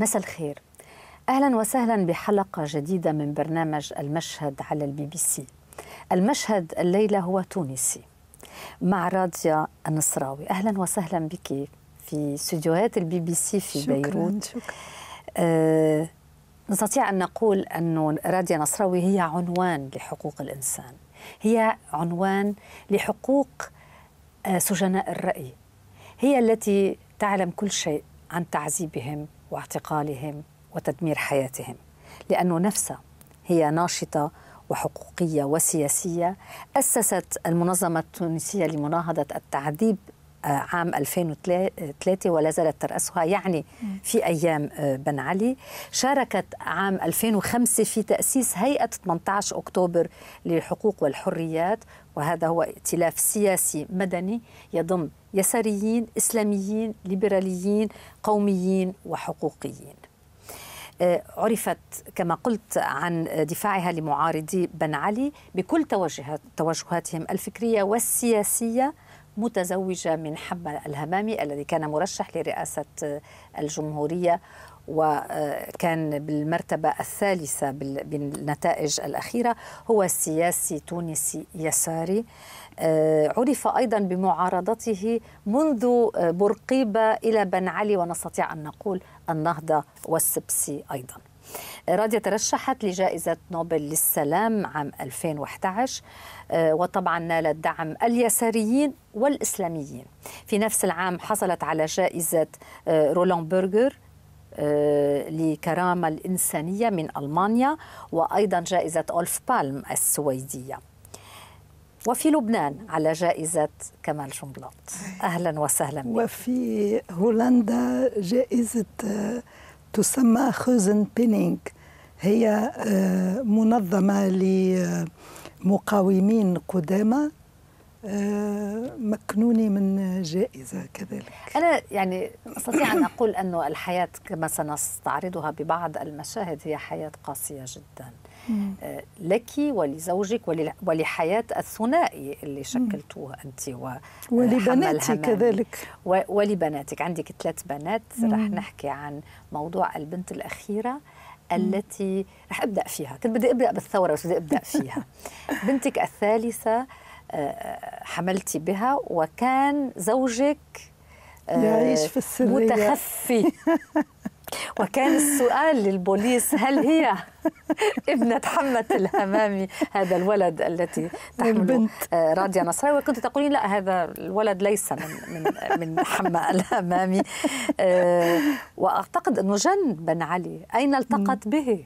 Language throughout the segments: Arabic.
مساء الخير اهلا وسهلا بحلقه جديده من برنامج المشهد على البي بي سي المشهد الليله هو تونسي مع راضيه النصراوي اهلا وسهلا بك في استديوهات البي بي سي في شكرا بيروت شكرا آه نستطيع ان نقول أن راديا النصراوي هي عنوان لحقوق الانسان هي عنوان لحقوق آه، سجناء الراي هي التي تعلم كل شيء عن تعذيبهم واعتقالهم وتدمير حياتهم لأن نفسها هي ناشطة وحقوقية وسياسية أسست المنظمة التونسية لمناهضة التعذيب آه، عام 2003 ولا زالت ترأسها يعني في أيام آه، بن علي شاركت عام 2005 في تأسيس هيئة 18 أكتوبر للحقوق والحريات وهذا هو ائتلاف سياسي مدني يضم يساريين إسلاميين ليبراليين قوميين وحقوقيين آه، عرفت كما قلت عن دفاعها لمعارضي بن علي بكل توجهاتهم الفكريه والسياسيه متزوجة من حمد الهمامي الذي كان مرشح لرئاسة الجمهورية وكان بالمرتبة الثالثة بالنتائج الأخيرة هو سياسي تونسي يساري آه، عرف أيضا بمعارضته منذ برقيبة إلى بن علي ونستطيع أن نقول النهضة والسبسي أيضا راديا ترشحت لجائزة نوبل للسلام عام 2011 آه، وطبعا نالت دعم اليساريين والإسلاميين في نفس العام حصلت على جائزة آه، رولان برجر آه، لكرامة الإنسانية من ألمانيا وأيضا جائزة أولف بالم السويدية وفي لبنان على جائزة كمال جنبلاط أهلا وسهلا بك وفي هولندا جائزة تسمى خوزن بينينغ هي آه، منظمة لمقاومين آه، قدامى آه، مكنوني من جائزة كذلك أنا يعني أستطيع أن أقول أن الحياة كما سنستعرضها ببعض المشاهد هي حياة قاسية جداً آه، لك ولزوجك ولحياة الثنائي اللي شكلتوه أنت و آه، ولبناتي كذلك ولبناتك عندك ثلاث بنات رح نحكي عن موضوع البنت الأخيرة التي رح أبدأ فيها كنت بدي أبدأ بالثورة بس بدي أبدأ فيها بنتك الثالثة آه، حملتي بها وكان زوجك يعيش في السرية متخفي وكان السؤال للبوليس هل هي ابنة حمة الهمامي هذا الولد التي تحمل آه، راديا نصراوي وكنت تقولين لا هذا الولد ليس من من من حمة الهمامي آه، وأعتقد أنه جن بن علي أين التقت به؟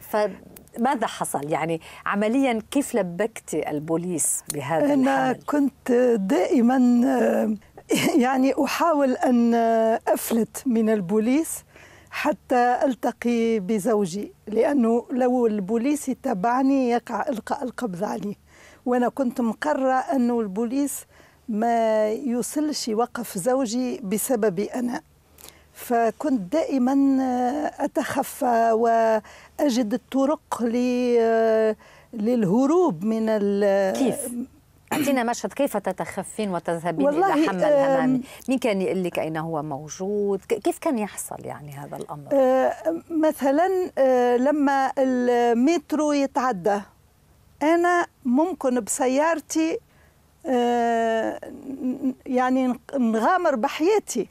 فماذا حصل يعني عمليا كيف لبكت البوليس بهذا أنا الحمل؟ كنت دائما آه، يعني أحاول أن أفلت من البوليس حتى ألتقي بزوجي لأنه لو البوليس تبعني يقع إلقاء القبض عليه وأنا كنت مقرة أنه البوليس ما يوصلش يوقف زوجي بسببي أنا فكنت دائما أتخفى وأجد الطرق للهروب من كيف؟ أعطينا مشهد كيف تتخفين وتذهبين إلى حمل الأمامي مين كان يقول لك أين هو موجود كيف كان يحصل يعني هذا الأمر آه، مثلا آه، لما المترو يتعدى أنا ممكن بسيارتي آه، يعني نغامر بحياتي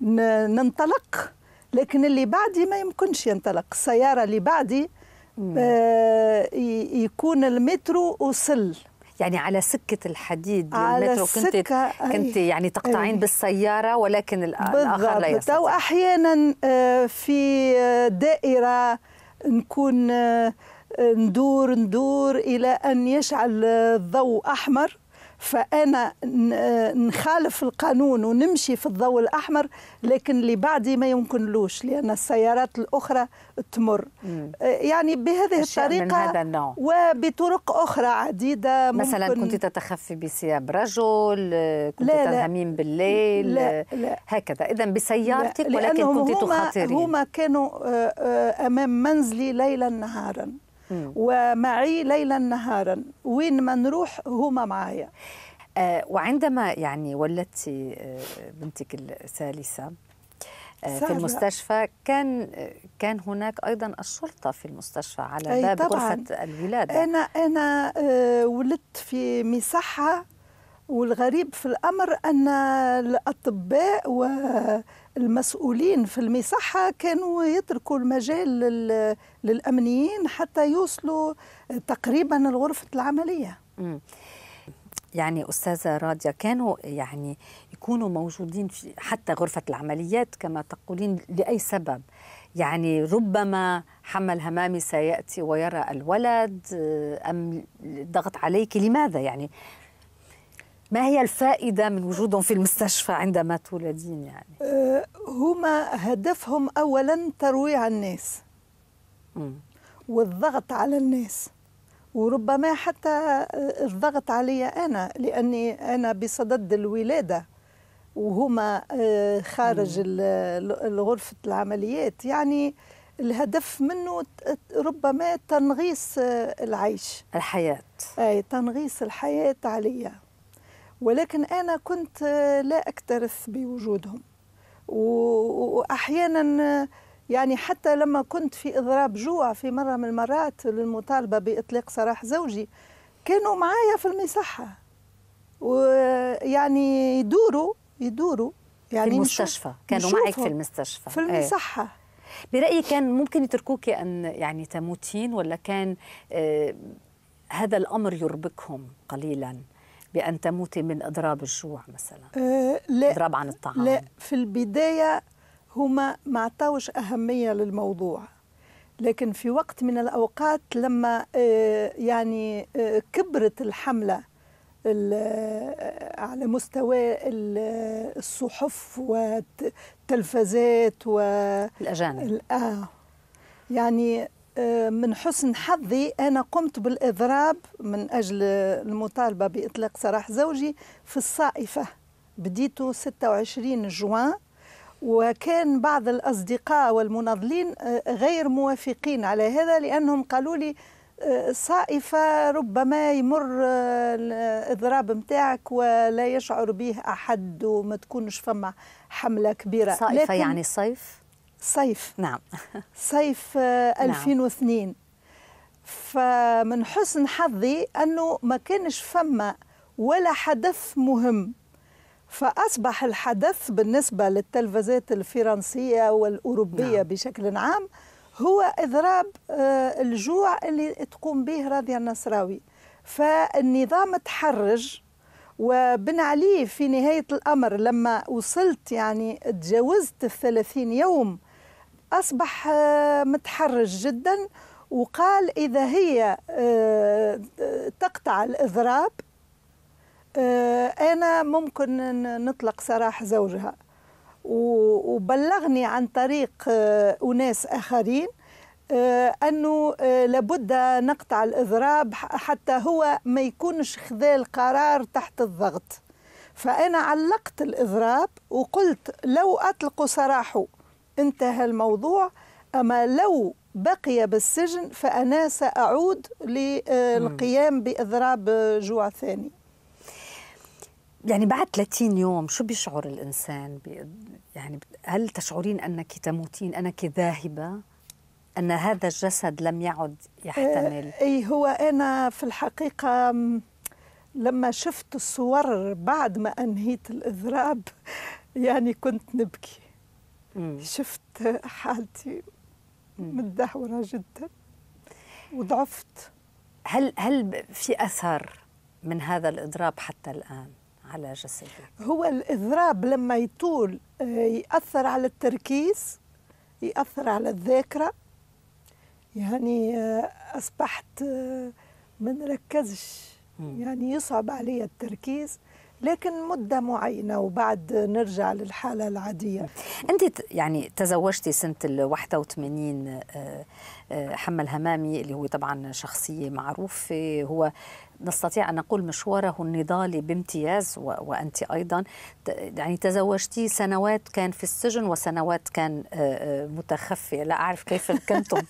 ننطلق لكن اللي بعدي ما يمكنش ينطلق السيارة اللي بعدي يكون المترو وصل يعني على سكة الحديد على المترو كنت كنت يعني تقطعين بالسيارة ولكن الآخر لا يستطيع أو أحيانا آه، في آه، دائرة نكون آه، ندور ندور إلى أن يشعل الضوء أحمر فأنا آه، نخالف القانون ونمشي في الضوء الأحمر لكن اللي بعدي ما يمكنلوش لأن السيارات الأخرى تمر آه، يعني بهذه الطريقة من هذا النوع. وبطرق أخرى عديدة ممكن مثلا كنت تتخفي بثياب رجل آه، كنت لا تنهمين بالليل لا لا هكذا إذا بسيارتك لا ولكن كنت تخاطرين هما كانوا أمام منزلي ليلا نهارا ومعي ليلا نهارا وين ما نروح هما معايا آه، وعندما يعني ولدتي آه، بنتك الثالثه آه، في المستشفى كان كان هناك ايضا الشرطه في المستشفى على باب غرفه الولاده انا انا ولدت في مساحه والغريب في الامر ان الاطباء و المسؤولين في المصحة كانوا يتركوا المجال للأمنيين حتى يوصلوا تقريبا لغرفة العملية يعني أستاذة راديا كانوا يعني يكونوا موجودين في حتى غرفة العمليات كما تقولين لأي سبب يعني ربما حمل همامي سيأتي ويرى الولد أم ضغط عليك لماذا يعني ما هي الفائدة من وجودهم في المستشفى عندما تولدين يعني؟ أه، هما هدفهم أولا ترويع الناس والضغط على الناس وربما حتى الضغط علي أنا لأني أنا بصدد الولادة وهما أه، خارج غرفة العمليات يعني الهدف منه ربما تنغيص أه، العيش الحياة أي تنغيص الحياة عليها ولكن أنا كنت لا أكترث بوجودهم وأحيانا يعني حتى لما كنت في إضراب جوع في مرة من المرات للمطالبة بإطلاق سراح زوجي كانوا معايا في المصحة ويعني يدوروا يدوروا يعني في المستشفى كانوا معك في المستشفى في المصحة ايه. برأيي كان ممكن يتركوك أن يعني تموتين ولا كان آه هذا الأمر يربكهم قليلاً بأن تموتي من إضراب الجوع مثلا أه لا إضراب عن الطعام لا في البداية هما ما عطاوش أهمية للموضوع لكن في وقت من الأوقات لما آه، يعني آه، كبرت الحملة آه، على مستوى الصحف والتلفزات والأجانب يعني من حسن حظي أنا قمت بالإضراب من أجل المطالبة بإطلاق سراح زوجي في الصائفة بديته 26 جوان وكان بعض الأصدقاء والمناضلين آه، غير موافقين على هذا لأنهم قالوا لي آه، صائفة ربما يمر آه، الإضراب متاعك ولا يشعر به أحد وما تكونش فما حملة كبيرة صائفة لكن يعني صيف؟ صيف نعم صيف 2002 آه، نعم. فمن حسن حظي أنه ما كانش فما ولا حدث مهم فأصبح الحدث بالنسبة للتلفزات الفرنسية والأوروبية نعم. بشكل عام هو إضراب آه، الجوع اللي تقوم به راضية النصراوي فالنظام تحرج وبن علي في نهاية الأمر لما وصلت يعني تجاوزت الثلاثين يوم أصبح آه، متحرج جدا وقال إذا هي آه، تقطع الإضراب آه، أنا ممكن نطلق سراح زوجها وبلغني عن طريق أناس آخرين أنه لابد نقطع الإضراب حتى هو ما يكونش خذا القرار تحت الضغط فأنا علقت الإضراب وقلت لو أطلقوا سراحه انتهى الموضوع أما لو بقي بالسجن فأنا سأعود للقيام بإضراب جوع ثاني يعني بعد 30 يوم شو بيشعر الإنسان يعني هل تشعرين أنك تموتين أنك ذاهبة أن هذا الجسد لم يعد يحتمل آه، أي هو أنا في الحقيقة لما شفت الصور بعد ما أنهيت الإضراب يعني كنت نبكي شفت حالتي متدهوره جدا وضعفت هل هل في اثر من هذا الاضراب حتى الان على جسدك هو الاضراب لما يطول آه، ياثر على التركيز ياثر على الذاكره يعني آه، اصبحت آه، ما نركزش يعني يصعب علي التركيز لكن مدة معينة وبعد نرجع للحالة العادية أنت يعني تزوجتي سنة ال 81 آه، آه، حمل همامي اللي هو طبعا شخصية معروفة هو نستطيع أن نقول مشواره النضالي بامتياز وأنت أيضا يعني تزوجتي سنوات كان في السجن وسنوات كان آه، متخفي لا أعرف كيف كنتم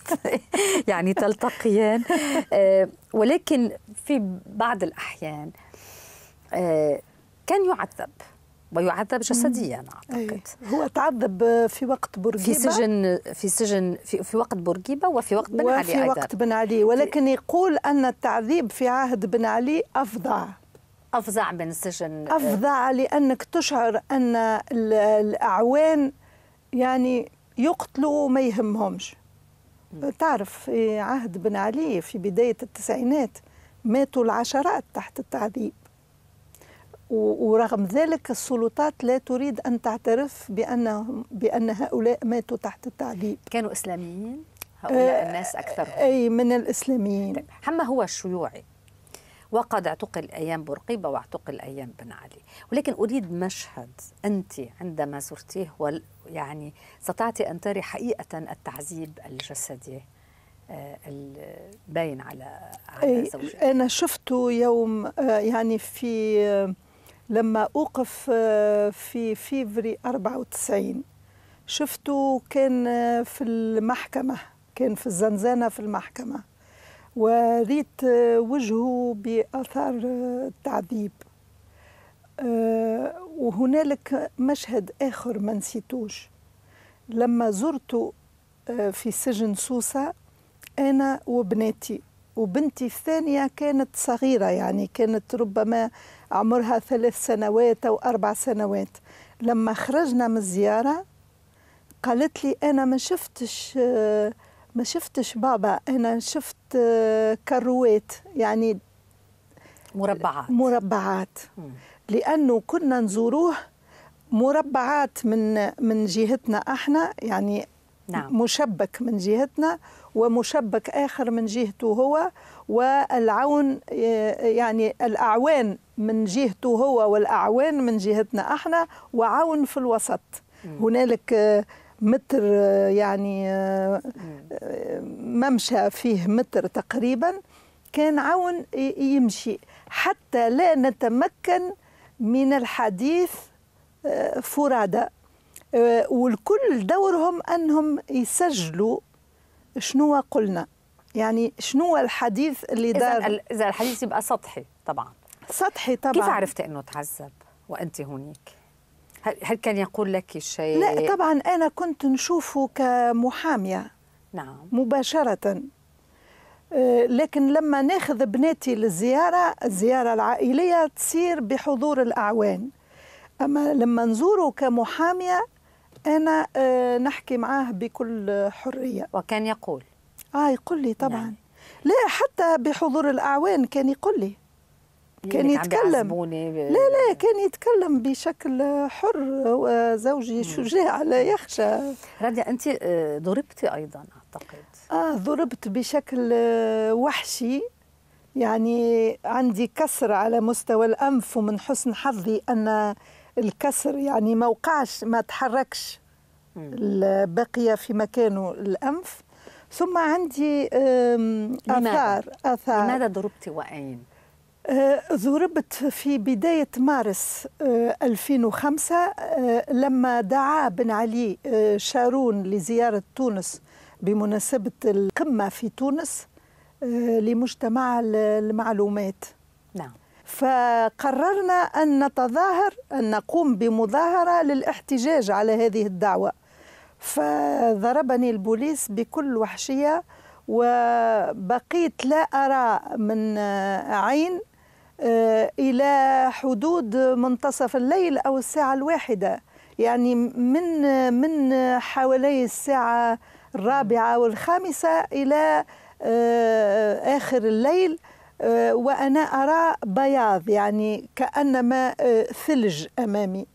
يعني تلتقيان ولكن في بعض الأحيان كان يعذب ويعذب جسديا اعتقد أيه. هو تعذب في وقت بورقيبه في سجن في سجن في, في وقت بورقيبه وفي وقت بن وفي علي وفي وقت بن علي ولكن يقول ان التعذيب في عهد بن علي افظع افظع من السجن افظع لانك تشعر ان الاعوان يعني يقتلوا ما يهمهمش تعرف في عهد بن علي في بدايه التسعينات ماتوا العشرات تحت التعذيب ورغم ذلك السلطات لا تريد أن تعترف بأن, بأن هؤلاء ماتوا تحت التعذيب كانوا إسلاميين؟ هؤلاء آه، الناس أكثر أي من الإسلاميين طيب، حما هو الشيوعي وقد اعتقل أيام بورقيبة واعتقل أيام بن علي ولكن أريد مشهد أنت عندما زرتيه يعني استطعت أن تري حقيقة التعذيب الجسدي آه، الباين على على زوجك أنا شفته يوم آه، يعني في لما أوقف آه، في فيفري 94 شفته كان آه، في المحكمة كان في الزنزانة في المحكمة وريت آه، وجهه بأثار التعذيب وهنالك مشهد آخر ما نسيتوش لما زرته في سجن سوسة أنا وبناتي وبنتي الثانية كانت صغيرة يعني كانت ربما عمرها ثلاث سنوات أو أربع سنوات لما خرجنا من الزيارة قالت لي أنا ما شفتش ما شفتش بابا أنا شفت آه، كروات يعني مربعات مربعات لأنه كنا نزوروه مربعات من من جهتنا احنا يعني نعم. مشبك من جهتنا ومشبك اخر من جهته هو والعون آه، يعني الأعوان من جهته هو والأعوان من جهتنا احنا وعون في الوسط هنالك آه، متر آه، يعني ممشى فيه متر تقريبا كان عون يمشي حتى لا نتمكن من الحديث فرادى والكل دورهم انهم يسجلوا شنو قلنا يعني شنو الحديث اللي دار اذا الحديث يبقى سطحي طبعا سطحي طبعا كيف عرفتي انه تعذب وانت هناك هل كان يقول لك شيء لا طبعا انا كنت نشوفه كمحاميه نعم مباشره آه، لكن لما ناخذ بناتي للزياره الزياره العائليه تصير بحضور الاعوان اما لما نزوره كمحاميه انا آه، نحكي معاه بكل حريه وكان يقول اه يقول لي طبعا نعم. لا حتى بحضور الاعوان كان يقول لي كان يتكلم لا لا كان يتكلم بشكل حر وزوجي شجاع لا يخشى راديا انت آه، ضربتي ايضا اعتقد اه ضربت بشكل آه، وحشي يعني عندي كسر على مستوى الانف ومن حسن حظي ان الكسر يعني ما وقعش ما تحركش بقي في مكانه الانف ثم عندي آثار آثار لماذا ضربت وأين؟ آه، ضربت في بداية مارس 2005 آه، آه، لما دعا بن علي شارون لزيارة تونس بمناسبة القمة في تونس لمجتمع المعلومات نعم فقررنا أن نتظاهر أن نقوم بمظاهرة للاحتجاج على هذه الدعوة فضربني البوليس بكل وحشية وبقيت لا أرى من عين آه، إلى حدود منتصف الليل أو الساعة الواحدة يعني من من حوالي الساعة الرابعة والخامسة إلى آه، آخر الليل آه، وأنا أرى بياض يعني كأنما ثلج أمامي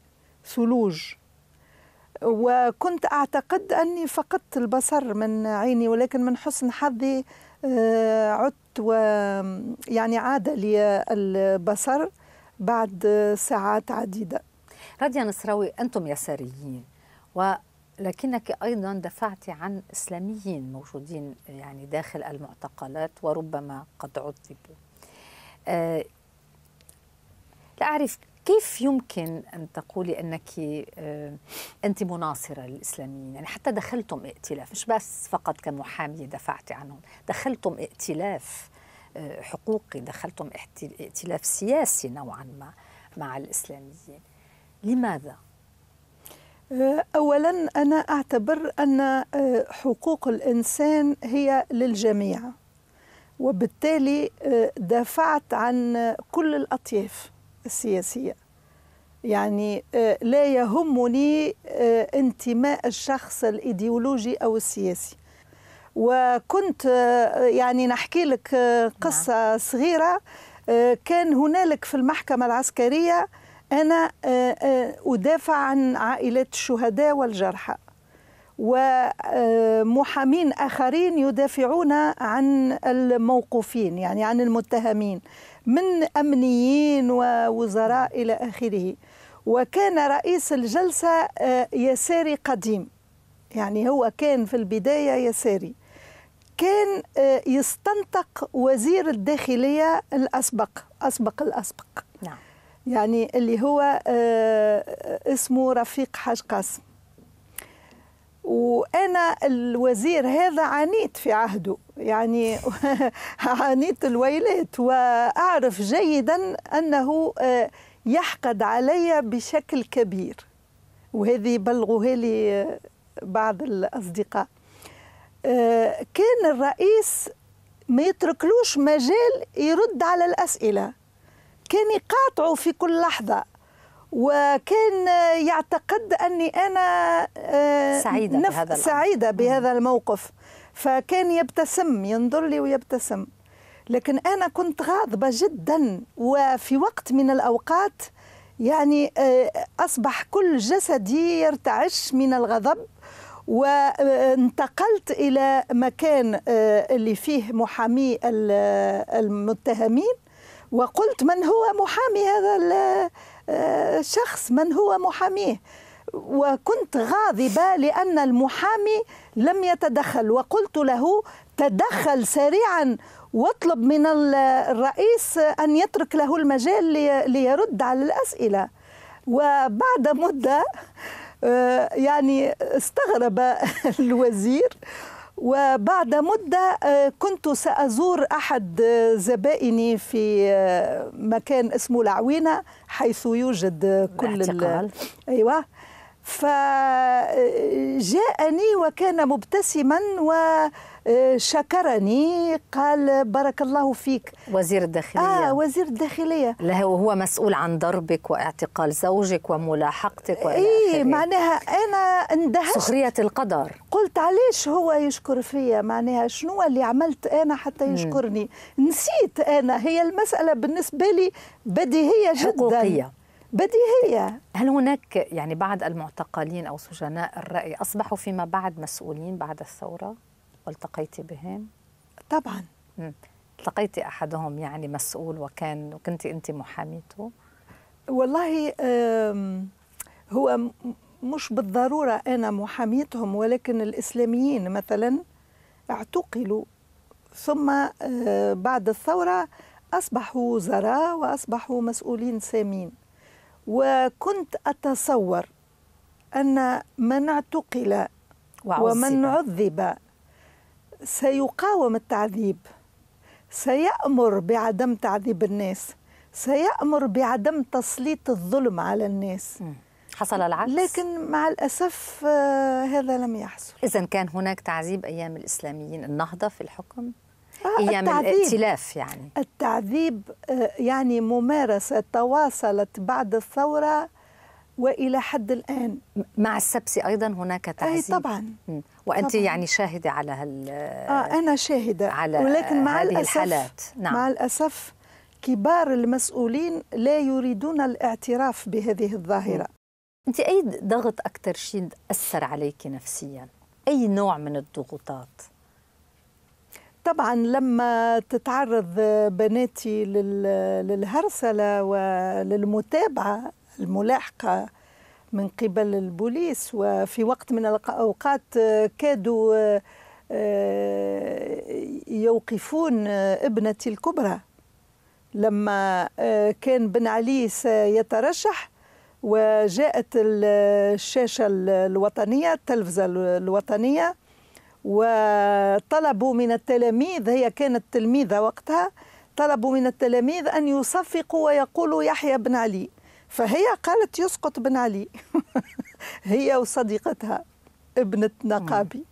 ثلوج وكنت أعتقد أني فقدت البصر من عيني ولكن من حسن حظي آه، عدت ويعني عاد لي البصر بعد ساعات عديدة راديا نصراوي أنتم يساريين ولكنك أيضا دفعت عن إسلاميين موجودين يعني داخل المعتقلات وربما قد عذبوا آه، لا أعرف كيف يمكن أن تقولي أنك آه، أنت مناصرة للإسلاميين يعني حتى دخلتم ائتلاف مش بس فقط كمحامية دفعت عنهم دخلتم ائتلاف آه، حقوقي دخلتم ائتلاف سياسي نوعا ما مع الإسلاميين لماذا؟ آه، اولا انا اعتبر ان حقوق الانسان هي للجميع وبالتالي دافعت عن كل الاطياف السياسية يعني آه، لا يهمني آه، انتماء الشخص الإيديولوجي أو السياسي وكنت آه، يعني نحكي لك نعم. قصة صغيرة كان هنالك في المحكمة العسكرية أنا أدافع عن عائلات الشهداء والجرحى ومحامين آخرين يدافعون عن الموقوفين يعني عن المتهمين من أمنيين ووزراء إلى آخره وكان رئيس الجلسة آه، يساري قديم يعني هو كان في البداية يساري كان آه، يستنطق وزير الداخلية الأسبق أسبق الأسبق نعم. يعني اللي هو آه، اسمه رفيق حاج قاسم وانا الوزير هذا عانيت في عهده يعني عانيت الويلات واعرف جيدا انه آه، يحقد علي بشكل كبير وهذه بلغوها لي آه، بعض الاصدقاء آه، كان الرئيس ما يتركلوش مجال يرد على الاسئله كان يقاطعه في كل لحظه وكان يعتقد أني أنا آه، سعيدة نف... بهذا الأمر. سعيدة بهذا الموقف فكان يبتسم ينظر لي ويبتسم لكن أنا كنت غاضبة جدا وفي وقت من الأوقات يعني آه، أصبح كل جسدي يرتعش من الغضب وانتقلت إلى مكان آه، اللي فيه محامي المتهمين وقلت من هو محامي هذا آه، شخص من هو محاميه وكنت غاضبة لأن المحامي لم يتدخل وقلت له تدخل سريعا واطلب من الرئيس أن يترك له المجال ليرد على الأسئلة وبعد مدة آه، يعني استغرب الوزير وبعد مدة آه، كنت سأزور أحد آه، زبائني في آه، مكان اسمه العوينة حيث يوجد كل الاعتقال أيوة فجاءني وكان مبتسما و آه، شكرني قال بارك الله فيك وزير الداخلية آه وزير الداخلية له هو مسؤول عن ضربك واعتقال زوجك وملاحقتك وإلى إيه معناها أنا اندهشت سخرية القدر قلت علاش هو يشكر فيا معناها شنو اللي عملت أنا حتى يشكرني مم. نسيت أنا هي المسألة بالنسبة لي بديهية جدا حقوقية بديهية هل هناك يعني بعض المعتقلين أو سجناء الرأي أصبحوا فيما بعد مسؤولين بعد الثورة؟ والتقيت بهم؟ طبعا التقيتي أحدهم يعني مسؤول وكان وكنت أنت محاميته؟ والله هو مش بالضرورة أنا محاميتهم ولكن الإسلاميين مثلا اعتقلوا ثم آه، بعد الثورة أصبحوا وزراء وأصبحوا مسؤولين سامين وكنت أتصور أن من اعتقل ومن عذب سيقاوم التعذيب سيأمر بعدم تعذيب الناس سيأمر بعدم تسليط الظلم على الناس حصل العكس لكن مع الأسف آه، هذا لم يحصل إذا كان هناك تعذيب أيام الإسلاميين النهضة في الحكم آه، أيام الائتلاف يعني التعذيب آه، يعني ممارسة تواصلت بعد الثورة والى حد الان مع السبسي ايضا هناك تعزيز اي طبعا وانت طبعًا. يعني شاهده على هال اه انا شاهده على ولكن مع هذه الاسف الحالات. نعم. مع الاسف كبار المسؤولين لا يريدون الاعتراف بهذه الظاهره انت اي ضغط اكثر شيء اثر عليك نفسيا اي نوع من الضغوطات طبعا لما تتعرض بناتي للهرسله وللمتابعه الملاحقة من قبل البوليس وفي وقت من الأوقات آه، كادوا آه، آه، يوقفون ابنتي الكبرى لما كان بن علي سيترشح وجاءت الشاشة الوطنية التلفزة الوطنية وطلبوا من التلاميذ هي كانت تلميذة وقتها طلبوا من التلاميذ أن يصفقوا ويقولوا يحيى بن علي فهي قالت يسقط بن علي هي وصديقتها ابنة نقابي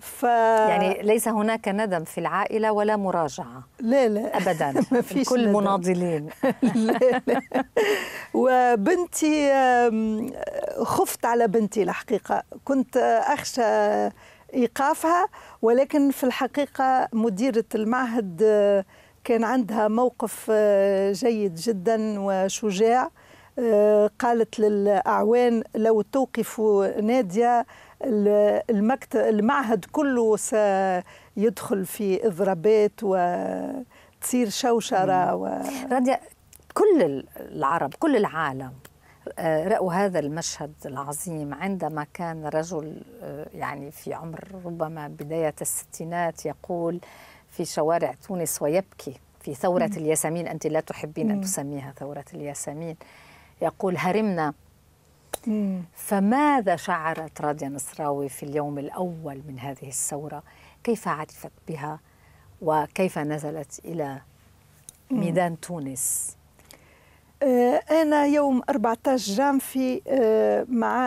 ف... يعني ليس هناك ندم في العائلة ولا مراجعة لا لا أبدا كل مناضلين لا لا وبنتي خفت على بنتي الحقيقة كنت أخشى إيقافها ولكن في الحقيقة مديرة المعهد آه، كان عندها موقف آه، جيد جدا وشجاع آه، قالت للأعوان لو توقفوا نادية المكتب المعهد كله سيدخل في إضرابات وتصير شوشرة و... راديا كل العرب كل العالم آه، رأوا هذا المشهد العظيم عندما كان رجل يعني في عمر ربما بداية الستينات يقول في شوارع تونس ويبكي في ثورة مم. الياسمين أنت لا تحبين مم. أن تسميها ثورة الياسمين يقول هرمنا مم. فماذا شعرت راديا نصراوي في اليوم الأول من هذه الثورة كيف عرفت بها وكيف نزلت إلى ميدان تونس آه، أنا يوم 14 جانفي آه، مع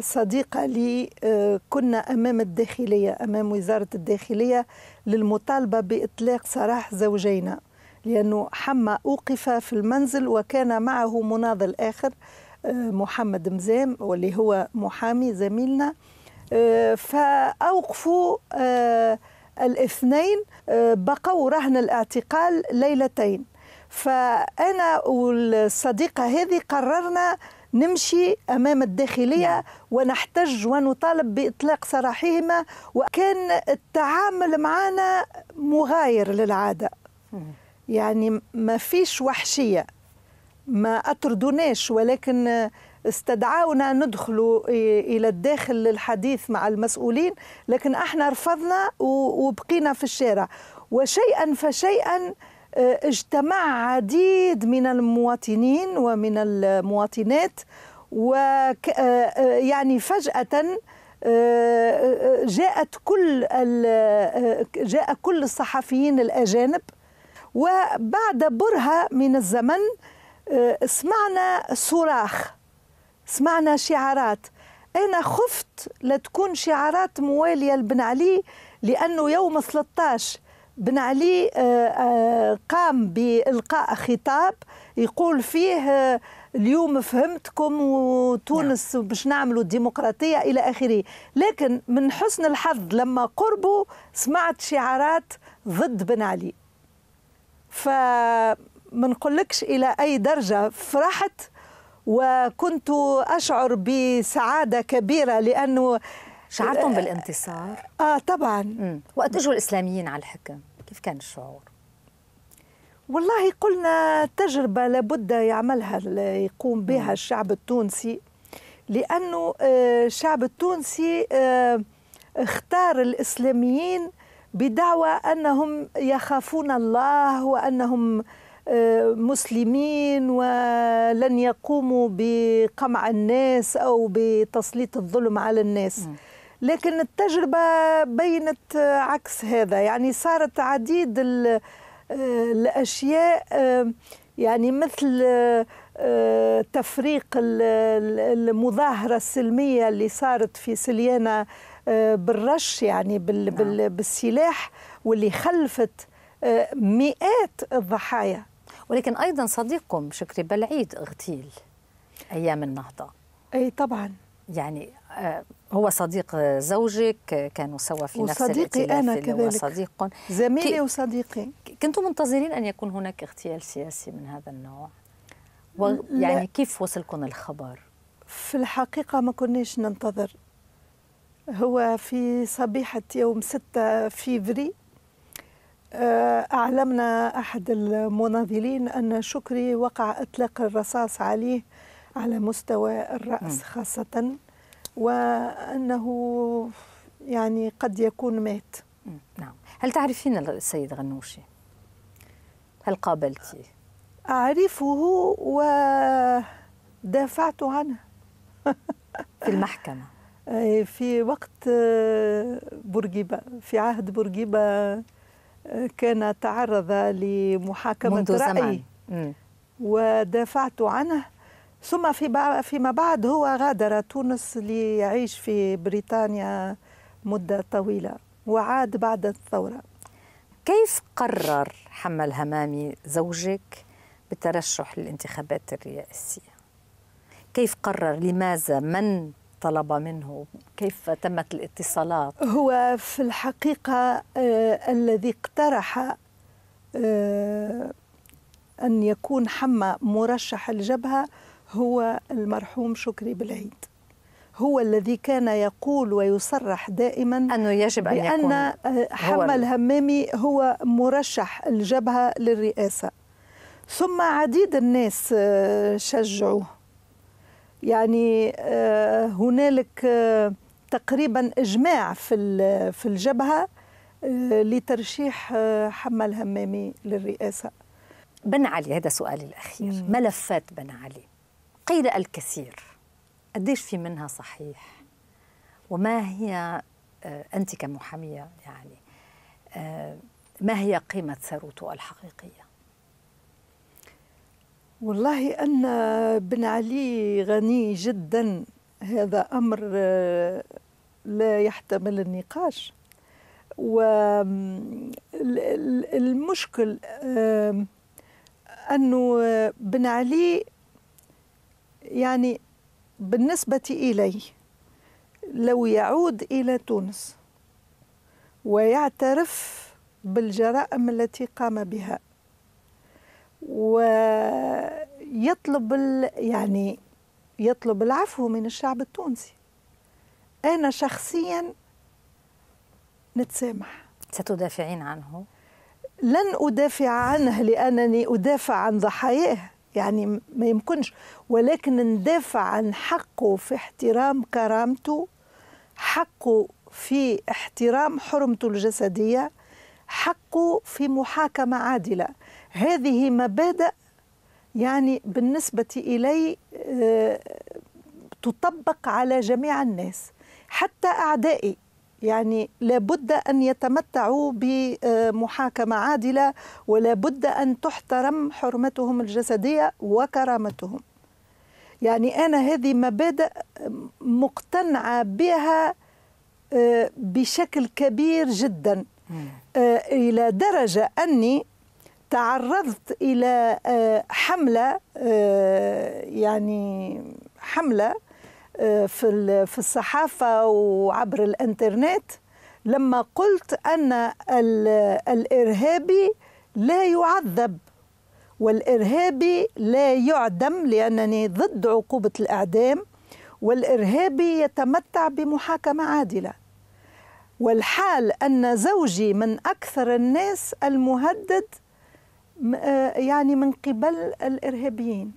صديقة لي آه، كنا أمام الداخلية أمام وزارة الداخلية للمطالبة بإطلاق سراح زوجينا لأنه حما أوقف في المنزل وكان معه مناضل آخر محمد مزام واللي هو محامي زميلنا فأوقفوا الاثنين بقوا رهن الاعتقال ليلتين فأنا والصديقة هذه قررنا نمشي امام الداخليه نعم. ونحتج ونطالب باطلاق سراحهما وكان التعامل معنا مغاير للعاده يعني ما فيش وحشيه ما اطردوناش ولكن استدعاونا ندخلوا الى الداخل للحديث مع المسؤولين لكن احنا رفضنا وبقينا في الشارع وشيئا فشيئا آه، اجتمع عديد من المواطنين ومن المواطنات و آه، آه، يعني فجأة جاءت كل جاء كل الصحفيين الأجانب وبعد برهة من الزمن سمعنا صراخ سمعنا شعارات أنا خفت لتكون شعارات موالية لبن علي لأنه يوم 13 بن علي آه، آه، قام بإلقاء خطاب يقول فيه آه، اليوم فهمتكم وتونس نعم. باش نعملوا الديمقراطية إلى آخره لكن من حسن الحظ لما قربوا سمعت شعارات ضد بن علي فما نقولكش إلى أي درجة فرحت وكنت أشعر بسعادة كبيرة لأنه شعرتم آه، بالانتصار؟ اه طبعا مم. وقت اجوا الاسلاميين على الحكم كيف كان الشعور؟ والله قلنا تجربة لابد يعملها يقوم بها الشعب التونسي لأنه آه، الشعب التونسي آه، اختار الإسلاميين بدعوى أنهم يخافون الله وأنهم مسلمين ولن يقوموا بقمع الناس أو بتسليط الظلم على الناس م. لكن التجربة بينت عكس هذا يعني صارت عديد الأشياء يعني مثل تفريق المظاهرة السلمية اللي صارت في سليانة بالرش يعني نعم. بالسلاح واللي خلفت مئات الضحايا ولكن أيضا صديقكم شكري بلعيد اغتيل أيام النهضة أي طبعا يعني آه، هو صديق زوجك آه، كانوا سوا في نفس وصديقي أنا كذلك وصديق زميلي وصديقي كنتم منتظرين أن يكون هناك اغتيال سياسي من هذا النوع يعني كيف وصلكم الخبر في الحقيقة ما كناش ننتظر هو في صبيحة يوم 6 فيفري آه، أعلمنا أحد المناضلين أن شكري وقع إطلاق الرصاص عليه على مستوى الرأس خاصة وأنه يعني قد يكون مات نعم هل تعرفين السيد غنوشي؟ هل قابلتيه؟ أعرفه ودافعت عنه في المحكمة في وقت بورقيبة في عهد بورقيبة كان تعرض لمحاكمة منذ رأي زمان. ودافعت عنه ثم في فيما بعد هو غادر تونس ليعيش في بريطانيا مدة طويلة وعاد بعد الثورة كيف قرر حمل همامي زوجك بالترشح للانتخابات الرئاسية؟ كيف قرر؟ لماذا؟ من طلب منه؟ كيف تمت الاتصالات؟ هو في الحقيقة آه الذي اقترح آه أن يكون حما مرشح الجبهة هو المرحوم شكري بالعيد هو الذي كان يقول ويصرح دائما أنه يجب أن يكون بأن حمل همامي هو مرشح الجبهة للرئاسة ثم عديد الناس آه، شجعوه يعني آه، هنالك آه، تقريبا إجماع في في الجبهة لترشيح حمل همامي للرئاسة بن علي هذا سؤالي الأخير ملفات بن علي قيل الكثير قديش في منها صحيح وما هي آه، أنت كمحامية يعني آه، ما هي قيمة ثروته الحقيقية؟ والله أن بن علي غني جدا هذا أمر آه، لا يحتمل النقاش والمشكل أنه بن علي يعني بالنسبة إلي لو يعود إلى تونس ويعترف بالجرائم التي قام بها ويطلب يعني يطلب العفو من الشعب التونسي أنا شخصيا نتسامح ستدافعين عنه؟ لن أدافع عنه لأنني أدافع عن ضحاياه يعني ما يمكنش ولكن ندافع عن حقه في احترام كرامته حقه في احترام حرمته الجسدية حقه في محاكمة عادلة هذه مبادئ يعني بالنسبة إلي آه، تطبق على جميع الناس حتى أعدائي يعني لابد أن يتمتعوا بمحاكمة عادلة ولابد أن تحترم حرمتهم الجسدية وكرامتهم يعني أنا هذه مبادئ مقتنعة بها آه، بشكل كبير جدا آه، إلى درجة أني تعرضت إلى آه، حملة يعني حملة في في الصحافه وعبر الانترنت لما قلت ان الارهابي لا يعذب والارهابي لا يعدم لانني ضد عقوبه الاعدام والارهابي يتمتع بمحاكمه عادله والحال ان زوجي من اكثر الناس المهدد آه، يعني من قبل الارهابيين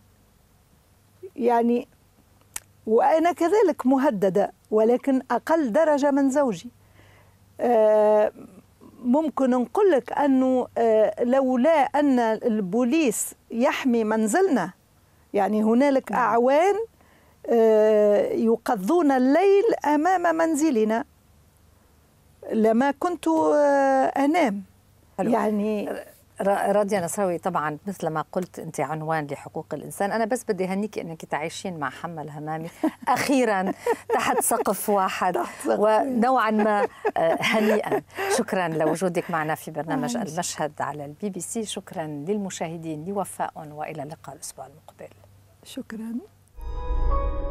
يعني وأنا كذلك مهددة ولكن أقل درجة من زوجي آه، ممكن نقول لك أنه آه، لولا أن البوليس يحمي منزلنا يعني هنالك نعم. أعوان آه، يقضون الليل أمام منزلنا لما كنت أنام يعني راضيه نصراوي طبعا مثل ما قلت انت عنوان لحقوق الانسان انا بس بدي هنيك انك تعيشين مع حما الهمامي اخيرا تحت سقف واحد ونوعا ما آه، هنيئا شكرا لوجودك معنا في برنامج المشهد على البي بي سي شكرا للمشاهدين لوفاء والى اللقاء الاسبوع المقبل شكرا